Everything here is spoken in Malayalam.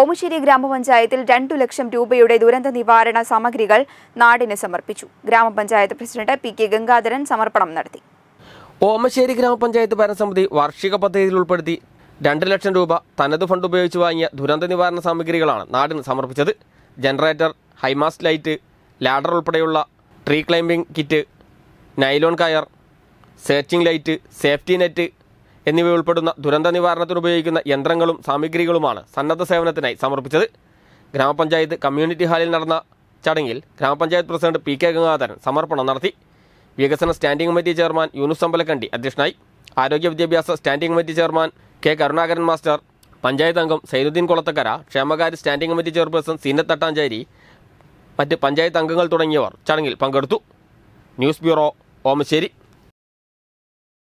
ഓമശ്ശേരി ഗ്രാമപഞ്ചായത്തിൽ രണ്ടു ലക്ഷം രൂപയുടെ ദുരന്ത നിവാരണ സാമഗ്രികൾ നാടിന് സമർപ്പിച്ചു ഗ്രാമപഞ്ചായത്ത് പ്രസിഡന്റ് പി കെ ഗംഗാധരൻ സമർപ്പണം നടത്തി ഓമശ്ശേരി ഗ്രാമപഞ്ചായത്ത് ഭരണസമിതി വാർഷിക പദ്ധതിയിൽ ഉൾപ്പെടുത്തി രണ്ടു ലക്ഷം രൂപ തനത് ഫണ്ട് ഉപയോഗിച്ച് വാങ്ങിയ ദുരന്ത നിവാരണ സാമഗ്രികളാണ് നാടിന് സമർപ്പിച്ചത് ജനറേറ്റർ ഹൈമാസ് ലൈറ്റ് ലാഡർ ഉൾപ്പെടെയുള്ള ട്രീ ക്ലൈംബിംഗ് കിറ്റ് നൈലോൺ കയർ സെർച്ചിംഗ് ലൈറ്റ് സേഫ്റ്റി നെറ്റ് എന്നിവയുൾപ്പെടുന്ന ദുരന്ത നിവാരണത്തിന് ഉപയോഗിക്കുന്ന യന്ത്രങ്ങളും സാമഗ്രികളുമാണ് സന്നദ്ധ സേവനത്തിനായി സമർപ്പിച്ചത് ഗ്രാമപഞ്ചായത്ത് കമ്മ്യൂണിറ്റി ഹാളിൽ നടന്ന ചടങ്ങിൽ ഗ്രാമപഞ്ചായത്ത് പ്രസിഡന്റ് പി കെ ഗംഗാധരൻ സമർപ്പണം നടത്തി വികസന standing committee chairman Yunus Ambalakkandi അധ്യക്ഷനായി ആരോഗ്യ വിദ്യാഭ്യാസ standing committee chairman K Karunakaran master panchayat അംഗം സൈനുദ്ദീൻ കുളത്തക്കര ക്ഷേമകാര്യ standing committee chairperson Zeenath Thattancheri മറ്റ് പഞ്ചായത്ത് അംഗങ്ങൾ തുടങ്ങിയവർ ചടങ്ങിൽ പങ്കെടുത്തു ന്യൂസ് ബ്യൂറോ ഓമശ്ശേരി